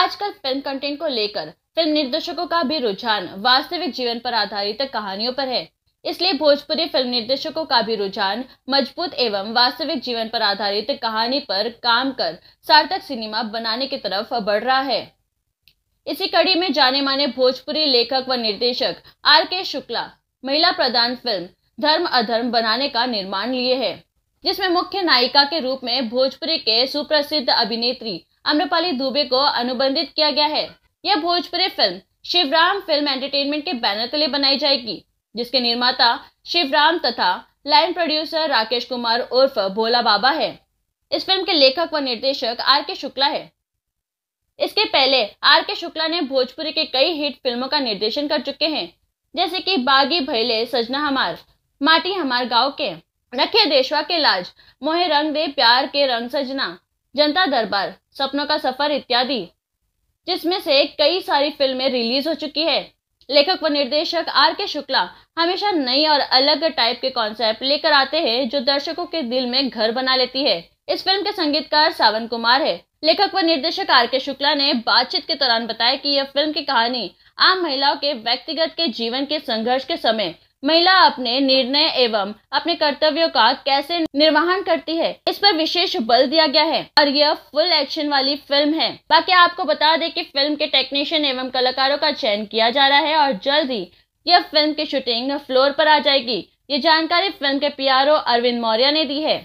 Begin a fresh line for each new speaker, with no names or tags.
आजकल film content को लेकर फिल्म निर्देशकों का भी रुझान वास्तविक जीवन पर आधारित कहानियों पर है इसलिए भोजपुरी फिल्म निर्देशकों का भी रुझान मजबूत एवं वास्तविक जीवन पर आधारित कहानी पर काम कर सार्थक सिनेमा बनाने की तरफ बढ़ रहा है इसी कड़ी में जाने माने भोजपुरी लेखक व निर्देशक आर के शुक्ला महिला प्रधान फिल्म धर्म अधर्म बनाने का निर्माण लिए है जिसमें मुख्य नायिका के रूप में भोजपुरी के सुप्रसिद्ध अभिनेत्री अम्रपाली दुबे को अनुबंधित किया गया है यह Bhojpuri film Shivram film entertainment के बैनर तले बनाई जाएगी जिसके निर्माता शिवराम तथा लाइन प्रोड्यूसर राकेश कुमार उर्फ भोला बाबा है इस फिल्म के लेखक व निर्देशक आर के शुक्ला है इसके पहले आर के शुक्ला ने भोजपुरी के कई हिट फिल्मों का निर्देशन कर चुके हैं जैसे कि बागी भैले सजना हमार माटी हमार गांव के रखे देशवा के लाज मोहे रंग दे प्यार के रंग सजना जनता दरबार सपनों का सफर इत्यादि जिसमें से कई सारी फिल्में रिलीज हो चुकी है लेखक व निर्देशक आर के शुक्ला हमेशा नई और अलग टाइप के कॉन्सेप्ट लेकर आते हैं जो दर्शकों के दिल में घर बना लेती है इस फिल्म के संगीतकार सावन कुमार है लेखक व निर्देशक आर के शुक्ला ने बातचीत के दौरान बताया कि यह फिल्म की कहानी आम महिलाओं के व्यक्तिगत के जीवन के संघर्ष के समय महिला अपने निर्णय एवं अपने कर्तव्यों का कैसे निर्वहन करती है इस पर विशेष बल दिया गया है और यह फुल एक्शन वाली फिल्म है बाकी आपको बता दें कि फिल्म के टेक्नीशियन एवं कलाकारों का चयन किया जा रहा है और जल्द ही यह फिल्म की शूटिंग फ्लोर पर आ जाएगी ये जानकारी फिल्म के पी अरविंद मौर्य ने दी है